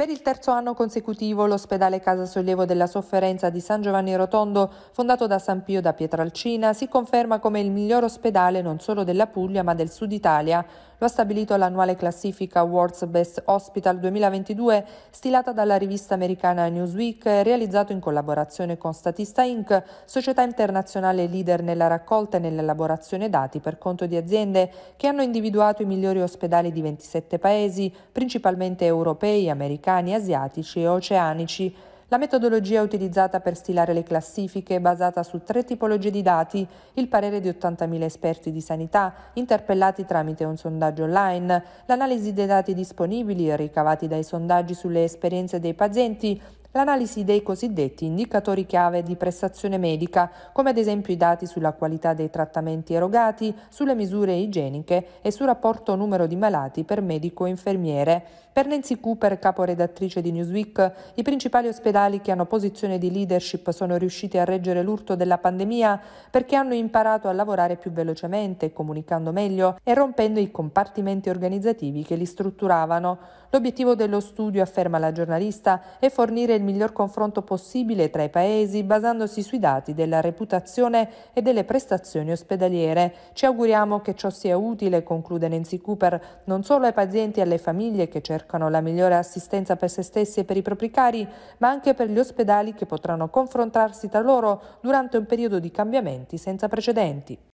Per il terzo anno consecutivo l'ospedale Casa Sollievo della Sofferenza di San Giovanni Rotondo, fondato da San Pio da Pietralcina, si conferma come il miglior ospedale non solo della Puglia ma del Sud Italia. Lo ha stabilito l'annuale classifica World's Best Hospital 2022 stilata dalla rivista americana Newsweek realizzato in collaborazione con Statista Inc., società internazionale leader nella raccolta e nell'elaborazione dati per conto di aziende che hanno individuato i migliori ospedali di 27 paesi, principalmente europei, americani americani, asiatici e oceanici. La metodologia utilizzata per stilare le classifiche è basata su tre tipologie di dati, il parere di 80.000 esperti di sanità interpellati tramite un sondaggio online, l'analisi dei dati disponibili ricavati dai sondaggi sulle esperienze dei pazienti l'analisi dei cosiddetti indicatori chiave di prestazione medica, come ad esempio i dati sulla qualità dei trattamenti erogati, sulle misure igieniche e sul rapporto numero di malati per medico e infermiere. Per Nancy Cooper, caporedattrice di Newsweek, i principali ospedali che hanno posizione di leadership sono riusciti a reggere l'urto della pandemia perché hanno imparato a lavorare più velocemente, comunicando meglio e rompendo i compartimenti organizzativi che li strutturavano. L'obiettivo dello studio, afferma la giornalista, è fornire il miglior confronto possibile tra i paesi basandosi sui dati della reputazione e delle prestazioni ospedaliere. Ci auguriamo che ciò sia utile, conclude Nancy Cooper, non solo ai pazienti e alle famiglie che cercano la migliore assistenza per se stessi e per i propri cari, ma anche per gli ospedali che potranno confrontarsi tra loro durante un periodo di cambiamenti senza precedenti.